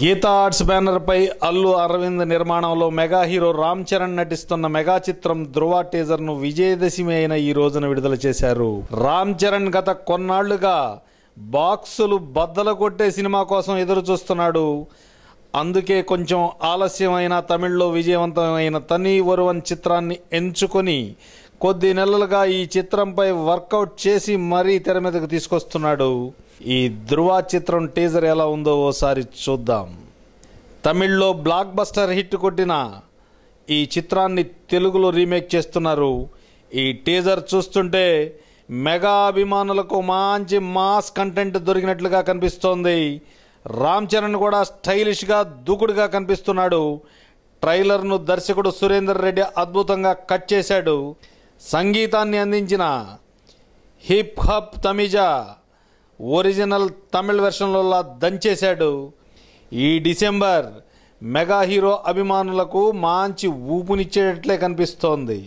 Gita arts బ్యానర్పై అల్లు అరవింద్ నిర్మాణంలో mega hero Ram Charan నటిస్తున్న మెగా చిత్రం ధృవ టీజర్ను విజయదశమి అయిన ఈ రోజున విడుదల చేశారు రామ్ చరణ్ గత కొన్నాళ్లుగా బాక్సులు బద్దలు కొట్టే సినిమా కోసం ఎదురు చూస్తున్నాడు అందుకే కొంచెం ఆలస్యమైన తమిళ్లో విజయవంతమైన తని వరువన్ చిత్రాన్ని ఎంచుకొని కొద్ది నెలలుగా ఈ చిత్రంపై వర్కౌట్ చేసి మరీ తెర మీదకు తీసుకొస్తున్నాడు ఈ ధృవ చిత్రం టీజర్ ఎలా ఉందో ఓసారి చూద్దాం తమిళ్లో బ్లాక్ బస్టర్ హిట్ కొట్టిన ఈ చిత్రాన్ని తెలుగులో రీమేక్ చేస్తున్నారు ఈ టీజర్ చూస్తుంటే మెగా అభిమానులకు మంచి మాస్ కంటెంట్ దొరికినట్లుగా కనిపిస్తోంది రామ్ చరణ్ కూడా స్టైలిష్గా దూకుడుగా కనిపిస్తున్నాడు ట్రైలర్ను దర్శకుడు సురేందర్ రెడ్డి అద్భుతంగా కట్ చేశాడు సంగీతాన్ని అందించిన hip hop Tamizha original Tamil వెర్షన్లలో దంచేశాడు ఈ డిసెంబర్ మెగా హీరో అభిమానులకు మంచి ఊపునిచ్చేటట్లే కనిపిస్తోంది